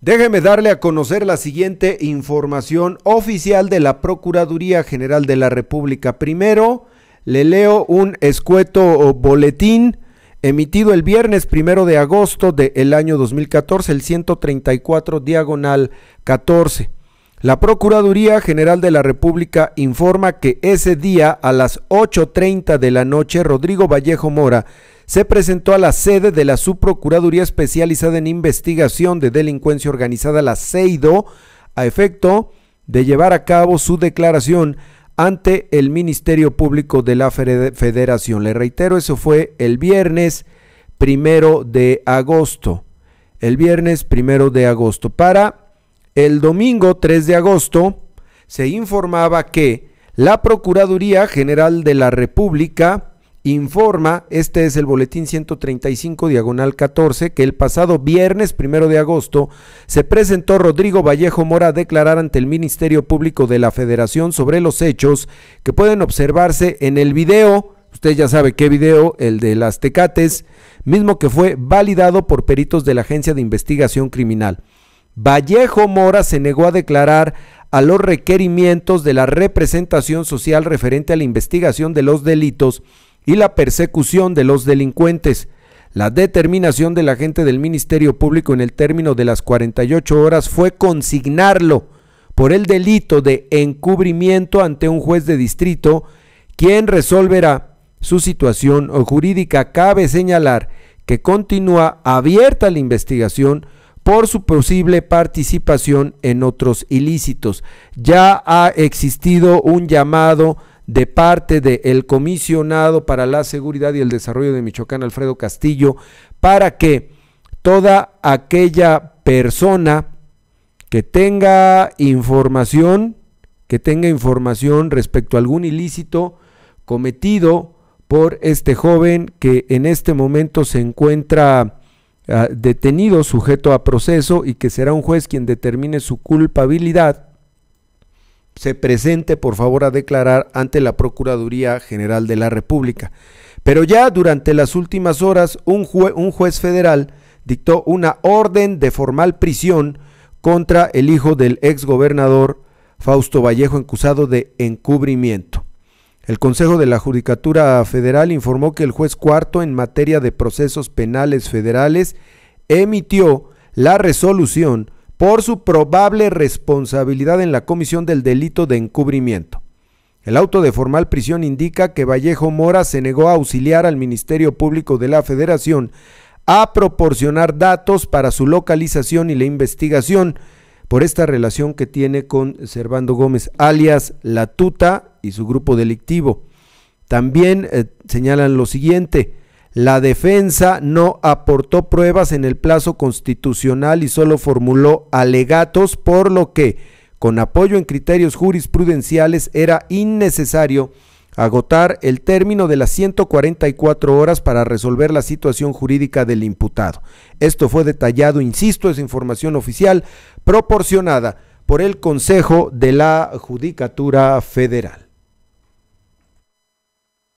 Déjeme darle a conocer la siguiente información oficial de la Procuraduría General de la República. Primero, le leo un escueto boletín emitido el viernes primero de agosto del año 2014, el 134 diagonal 14. La Procuraduría General de la República informa que ese día a las 8.30 de la noche, Rodrigo Vallejo Mora, se presentó a la sede de la Subprocuraduría Especializada en Investigación de Delincuencia Organizada, la CEIDO, a efecto de llevar a cabo su declaración ante el Ministerio Público de la Federación. Le reitero, eso fue el viernes primero de agosto. El viernes primero de agosto. Para el domingo 3 de agosto se informaba que la Procuraduría General de la República informa, este es el boletín 135 diagonal 14, que el pasado viernes primero de agosto se presentó Rodrigo Vallejo Mora a declarar ante el Ministerio Público de la Federación sobre los hechos que pueden observarse en el video. Usted ya sabe qué video, el de las tecates, mismo que fue validado por peritos de la Agencia de Investigación Criminal. Vallejo Mora se negó a declarar a los requerimientos de la representación social referente a la investigación de los delitos y la persecución de los delincuentes. La determinación de la gente del Ministerio Público en el término de las 48 horas fue consignarlo por el delito de encubrimiento ante un juez de distrito, quien resolverá su situación jurídica. Cabe señalar que continúa abierta la investigación por su posible participación en otros ilícitos. Ya ha existido un llamado de parte del comisionado para la seguridad y el desarrollo de Michoacán, Alfredo Castillo, para que toda aquella persona que tenga información, que tenga información respecto a algún ilícito cometido por este joven que en este momento se encuentra ah, detenido, sujeto a proceso y que será un juez quien determine su culpabilidad, se presente por favor a declarar ante la Procuraduría General de la República. Pero ya durante las últimas horas un, juez federal dictó una orden de formal prisión contra el hijo del exgobernador Fausto Vallejo, acusado de encubrimiento. El Consejo de la Judicatura Federal informó que el juez cuarto en materia de procesos penales federales emitió la resolución por su probable responsabilidad en la comisión del delito de encubrimiento. El auto de formal prisión indica que Vallejo Mora se negó a auxiliar al Ministerio Público de la Federación a proporcionar datos para su localización y la investigación por esta relación que tiene con Servando Gómez, alias La Tuta y su grupo delictivo. También eh, señalan lo siguiente, la defensa no aportó pruebas en el plazo constitucional y solo formuló alegatos, por lo que, con apoyo en criterios jurisprudenciales, era innecesario agotar el término de las 144 horas para resolver la situación jurídica del imputado. Esto fue detallado, insisto, es información oficial proporcionada por el Consejo de la Judicatura Federal.